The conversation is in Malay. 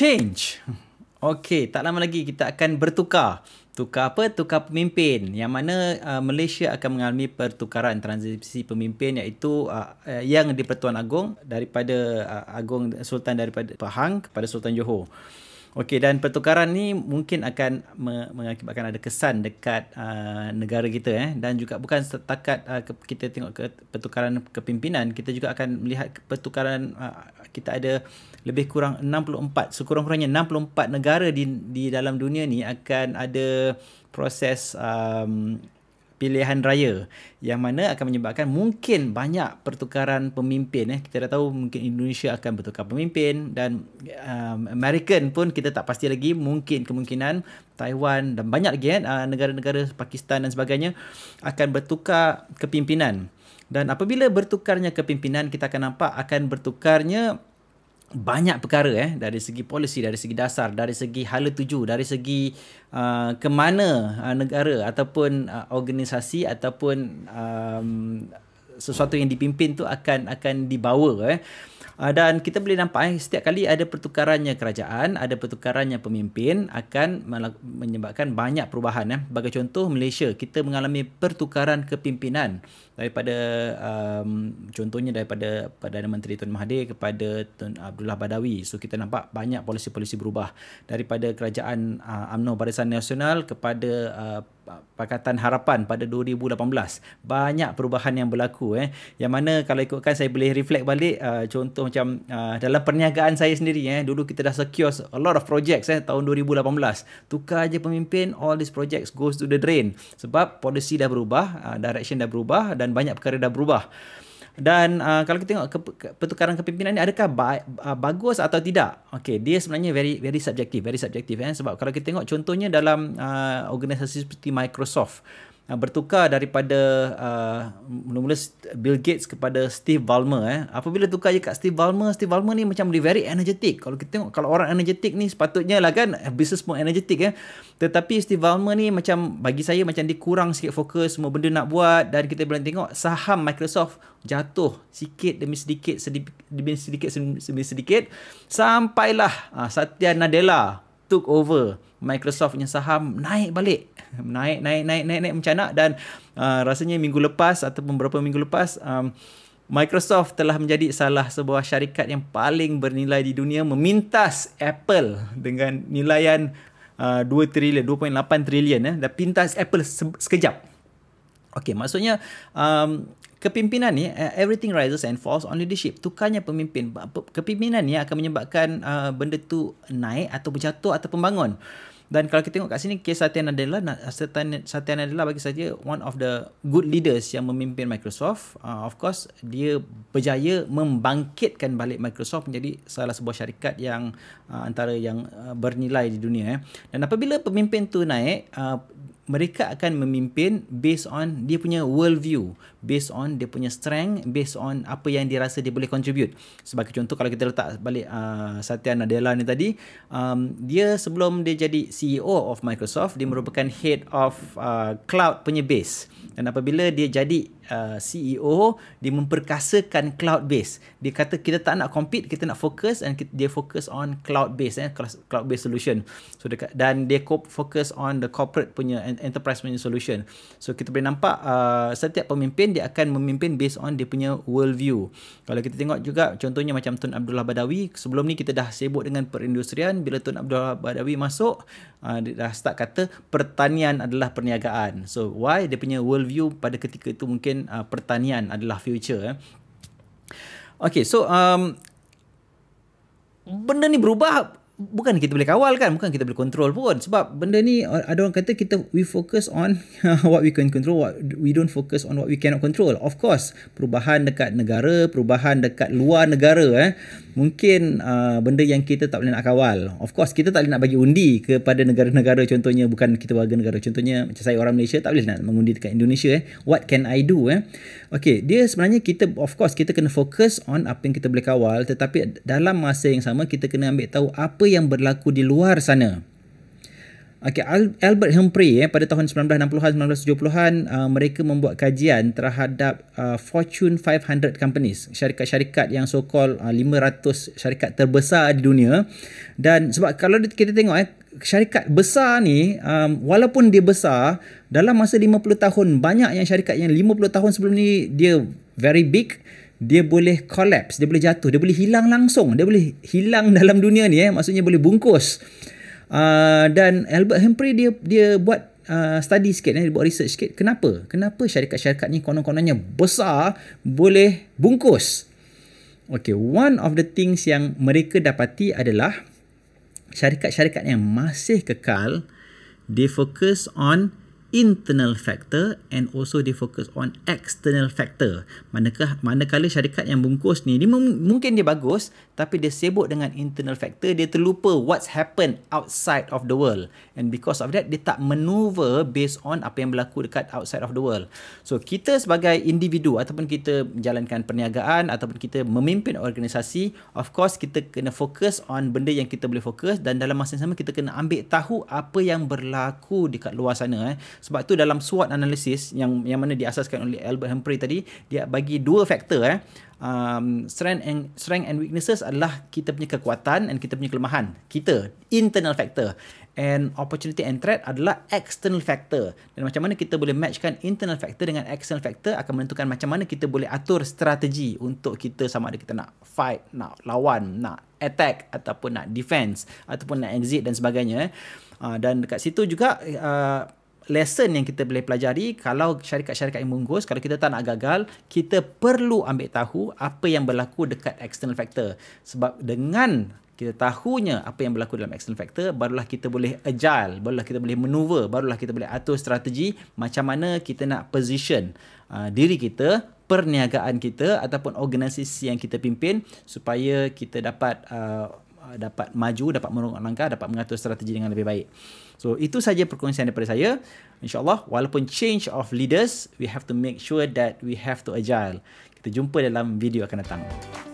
change. Okey, tak lama lagi kita akan bertukar. Tukar apa? Tukar pemimpin. Yang mana uh, Malaysia akan mengalami pertukaran transisi pemimpin iaitu uh, uh yang di-Pertuan Agong daripada uh, Agong Sultan daripada Pahang kepada Sultan Johor. Okey, dan pertukaran ni mungkin akan me- mengakibatkan ada kesan dekat uh, negara kita eh dan juga bukan setakat uh, kita tengok ke pertukaran kepimpinan, kita juga akan melihat pertukaran uh, kita ada lebih kurang 64 sekurang-kurangnya 64 negara di di dalam dunia ni akan ada proses um, pilihan raya yang mana akan menyebabkan mungkin banyak pertukaran pemimpin eh kita dah tahu mungkin Indonesia akan bertukar pemimpin dan um, American pun kita tak pasti lagi mungkin kemungkinan Taiwan dan banyak lagi kan negara-negara Pakistan dan sebagainya akan bertukar kepimpinan dan apabila bertukarnya kepimpinan kita akan nampak akan bertukarnya banyak perkara eh dari segi polisi dari segi dasar dari segi hala tuju dari segi uh, ke mana uh, negara ataupun uh, organisasi ataupun um, sesuatu yang dipimpin tu akan akan dibawa eh uh, dan kita boleh nampak eh, setiap kali ada pertukarannya kerajaan ada pertukarannya pemimpin akan menyebabkan banyak perubahan eh. bagi contoh Malaysia kita mengalami pertukaran kepimpinan daripada um, contohnya daripada Perdana Menteri Tun Mahathir kepada Tun Abdullah Badawi so kita nampak banyak polisi-polisi berubah daripada kerajaan uh, UMNO Barisan Nasional kepada uh, Pakatan Harapan pada 2018 banyak perubahan yang berlaku eh yang mana kalau ikutkan saya boleh reflect balik uh, contoh macam uh, dalam perniagaan saya sendiri eh dulu kita dah secure a lot of projects eh tahun 2018 tukar aje pemimpin all these projects goes to the drain sebab policy dah berubah uh, direction dah berubah dan banyak perkara dah berubah dan uh, kalau kita tengok ke, ke, pertukaran kepimpinan ni adakah ba, uh, bagus atau tidak okey dia sebenarnya very very subjective very subjective eh sebab kalau kita tengok contohnya dalam uh, organisasi seperti Microsoft uh, bertukar daripada uh, mula-mula Bill Gates kepada Steve Ballmer eh. Apabila tukar je kat Steve Ballmer, Steve Ballmer ni macam dia very energetic. Kalau kita tengok kalau orang energetic ni sepatutnya lah kan business pun energetic eh. Tetapi Steve Ballmer ni macam bagi saya macam dia kurang sikit fokus semua benda nak buat dan kita boleh tengok saham Microsoft jatuh sikit demi sedikit sedikit demi sedikit demi sedikit sampailah uh, Satya Nadella took over Microsoft punya saham naik balik naik naik naik naik naik macam nak dan uh, rasanya minggu lepas atau beberapa minggu lepas um, Microsoft telah menjadi salah sebuah syarikat yang paling bernilai di dunia memintas Apple dengan nilaian uh, 2 trilion 2.8 trilion eh dah pintas Apple se- sekejap Okay, maksudnya um, kepimpinan ni, eh, everything rises and falls on leadership. Tukarnya pemimpin. Kepimpinan ni akan menyebabkan uh, benda tu naik atau berjatuh atau pembangun. Dan kalau kita tengok kat sini, kes Satya Nadella, Satya Nadella bagi saja one of the good leaders yang memimpin Microsoft. Uh, of course, dia berjaya membangkitkan balik Microsoft menjadi salah sebuah syarikat yang uh, antara yang uh, bernilai di dunia. Eh. Dan apabila pemimpin tu naik, uh, mereka akan memimpin based on dia punya world view, based on dia punya strength, based on apa yang dia rasa dia boleh contribute. Sebagai contoh kalau kita letak balik uh, Satya Nadella ni tadi, um, dia sebelum dia jadi CEO of Microsoft, dia merupakan head of uh, cloud punya base. Dan apabila dia jadi uh, CEO, dia memperkasakan cloud base. Dia kata kita tak nak compete, kita nak fokus and dia fokus on cloud base eh cloud base solution. So dan dia fokus on the corporate punya enterprise management solution. So kita boleh nampak uh, setiap pemimpin dia akan memimpin based on dia punya world view. Kalau kita tengok juga contohnya macam Tun Abdullah Badawi, sebelum ni kita dah sibuk dengan perindustrian, bila Tun Abdullah Badawi masuk, uh, dia dah start kata pertanian adalah perniagaan. So why dia punya world view pada ketika itu mungkin uh, pertanian adalah future eh. Okay, so um, benda ni berubah bukan kita boleh kawal kan bukan kita boleh control pun sebab benda ni ada orang kata kita we focus on what we can control what we don't focus on what we cannot control of course perubahan dekat negara perubahan dekat luar negara eh mungkin uh, benda yang kita tak boleh nak kawal of course kita tak boleh nak bagi undi kepada negara-negara contohnya bukan kita warga negara contohnya macam saya orang Malaysia tak boleh nak mengundi dekat Indonesia eh what can i do eh okey dia sebenarnya kita of course kita kena focus on apa yang kita boleh kawal tetapi dalam masa yang sama kita kena ambil tahu apa yang berlaku di luar sana. Okay, Albert Humphrey eh, pada tahun 1960-an, 1970-an, uh, mereka membuat kajian terhadap uh, Fortune 500 companies, syarikat-syarikat yang so-called uh, 500 syarikat terbesar di dunia. Dan sebab kalau kita tengok, eh, syarikat besar ni, um, walaupun dia besar, dalam masa 50 tahun, banyak yang syarikat yang 50 tahun sebelum ni dia very big, dia boleh collapse, dia boleh jatuh, dia boleh hilang langsung, dia boleh hilang dalam dunia ni eh, maksudnya boleh bungkus. Uh, dan Albert Humphrey dia dia buat uh, study sikit eh, dia buat research sikit. Kenapa? Kenapa syarikat-syarikat ni konon-kononnya besar boleh bungkus? Okay, one of the things yang mereka dapati adalah syarikat-syarikat yang masih kekal, they focus on internal factor and also they focus on external factor. Manakah manakala syarikat yang bungkus ni, dia mungkin dia bagus tapi dia sibuk dengan internal factor, dia terlupa what's happened outside of the world. And because of that, dia tak maneuver based on apa yang berlaku dekat outside of the world. So kita sebagai individu ataupun kita menjalankan perniagaan ataupun kita memimpin organisasi, of course kita kena fokus on benda yang kita boleh fokus dan dalam masa yang sama kita kena ambil tahu apa yang berlaku dekat luar sana eh. Sebab tu dalam SWOT analysis yang yang mana diasaskan oleh Albert Humphrey tadi, dia bagi dua faktor eh. Um, strength and strength and weaknesses adalah kita punya kekuatan and kita punya kelemahan. Kita internal factor and opportunity and threat adalah external factor. Dan macam mana kita boleh matchkan internal factor dengan external factor akan menentukan macam mana kita boleh atur strategi untuk kita sama ada kita nak fight, nak lawan, nak attack ataupun nak defense ataupun nak exit dan sebagainya. Eh. Uh, dan dekat situ juga uh, lesson yang kita boleh pelajari kalau syarikat-syarikat yang bungkus, kalau kita tak nak gagal, kita perlu ambil tahu apa yang berlaku dekat external factor. Sebab dengan kita tahunya apa yang berlaku dalam external factor, barulah kita boleh agile, barulah kita boleh maneuver, barulah kita boleh atur strategi macam mana kita nak position uh, diri kita, perniagaan kita ataupun organisasi yang kita pimpin supaya kita dapat uh, Ah, dapat maju, dapat merongrong langkah, dapat mengatur strategi dengan lebih baik. So itu saja perkongsian daripada saya. InsyaAllah walaupun change of leaders, we have to make sure that we have to agile. Kita jumpa dalam video akan datang.